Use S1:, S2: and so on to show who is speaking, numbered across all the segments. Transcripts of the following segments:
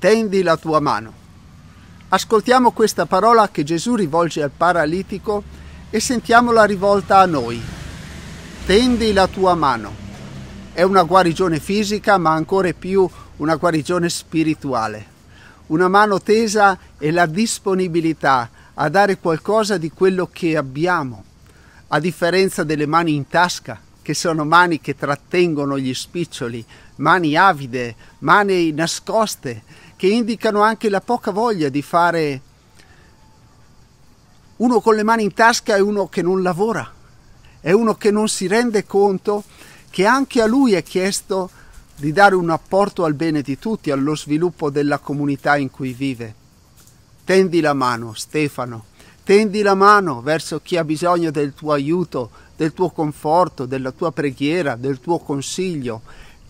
S1: tendi la tua mano. Ascoltiamo questa parola che Gesù rivolge al paralitico e sentiamola rivolta a noi. Tendi la tua mano. È una guarigione fisica, ma ancora più una guarigione spirituale. Una mano tesa è la disponibilità a dare qualcosa di quello che abbiamo, a differenza delle mani in tasca, che sono mani che trattengono gli spiccioli, mani avide, mani nascoste che indicano anche la poca voglia di fare uno con le mani in tasca è uno che non lavora, è uno che non si rende conto che anche a lui è chiesto di dare un apporto al bene di tutti, allo sviluppo della comunità in cui vive. Tendi la mano, Stefano, tendi la mano verso chi ha bisogno del tuo aiuto, del tuo conforto, della tua preghiera, del tuo consiglio.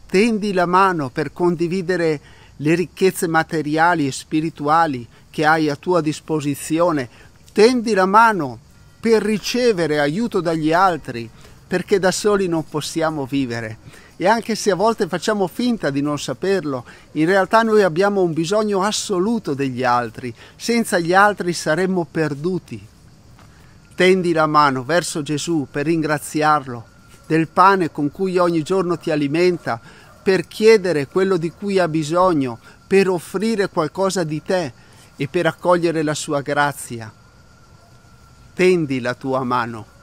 S1: Tendi la mano per condividere le ricchezze materiali e spirituali che hai a tua disposizione. Tendi la mano per ricevere aiuto dagli altri, perché da soli non possiamo vivere. E anche se a volte facciamo finta di non saperlo, in realtà noi abbiamo un bisogno assoluto degli altri, senza gli altri saremmo perduti. Tendi la mano verso Gesù per ringraziarlo del pane con cui ogni giorno ti alimenta, per chiedere quello di cui ha bisogno, per offrire qualcosa di te e per accogliere la sua grazia. Tendi la tua mano.